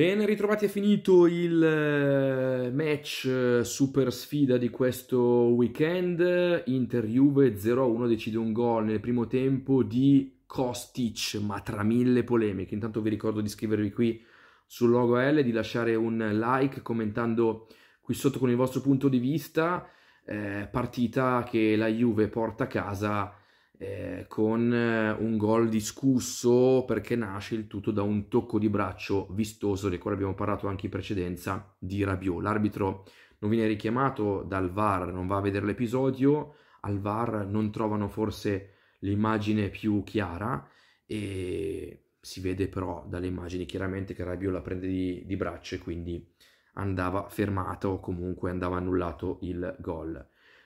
Bene, ritrovati, è finito il eh, match eh, super sfida di questo weekend. Inter-Juve 0-1 decide un gol nel primo tempo di Kostic, ma tra mille polemiche. Intanto vi ricordo di iscrivervi qui sul logo L, di lasciare un like commentando qui sotto con il vostro punto di vista. Eh, partita che la Juve porta a casa eh, con eh, un gol discusso perché nasce il tutto da un tocco di braccio vistoso di cui abbiamo parlato anche in precedenza di Rabiot. L'arbitro non viene richiamato dal VAR, non va a vedere l'episodio, al VAR non trovano forse l'immagine più chiara e si vede però dalle immagini chiaramente che Rabiot la prende di, di braccio e quindi andava fermato o comunque andava annullato il gol.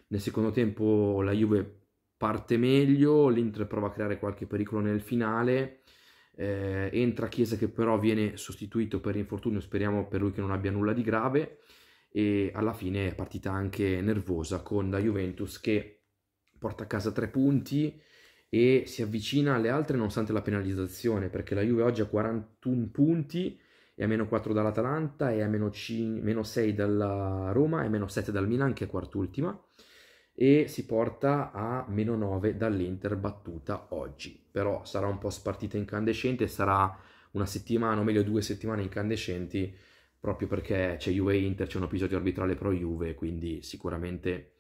Nel secondo tempo la Juve parte meglio, l'Inter prova a creare qualche pericolo nel finale, eh, entra Chiesa che però viene sostituito per infortunio, speriamo per lui che non abbia nulla di grave, e alla fine è partita anche nervosa con la Juventus che porta a casa tre punti e si avvicina alle altre nonostante la penalizzazione, perché la Juve oggi ha 41 punti, è a meno 4 dall'Atalanta, è a meno, 5, meno 6 dalla Roma, è a meno 7 dal Milan che è quart'ultima e si porta a meno 9 dall'Inter battuta oggi. Però sarà un po' spartita incandescente, sarà una settimana, o meglio due settimane incandescenti, proprio perché c'è Juve-Inter, c'è un episodio arbitrale pro-Juve, quindi sicuramente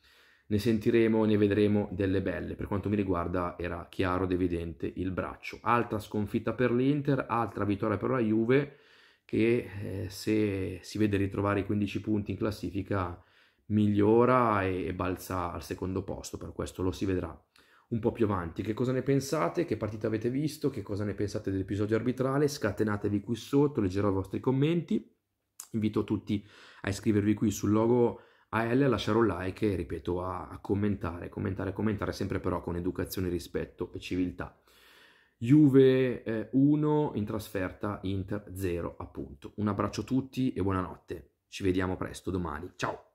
ne sentiremo, ne vedremo delle belle. Per quanto mi riguarda era chiaro ed evidente il braccio. Altra sconfitta per l'Inter, altra vittoria per la Juve, che eh, se si vede ritrovare i 15 punti in classifica migliora e, e balza al secondo posto, per questo lo si vedrà un po' più avanti. Che cosa ne pensate? Che partita avete visto? Che cosa ne pensate dell'episodio arbitrale? Scatenatevi qui sotto, leggerò i vostri commenti. Invito tutti a iscrivervi qui sul logo AL, a lasciare un like e ripeto a, a commentare, commentare, commentare, sempre però con educazione, rispetto e civiltà. Juve 1 eh, in trasferta, Inter 0 appunto. Un abbraccio a tutti e buonanotte. Ci vediamo presto domani. Ciao!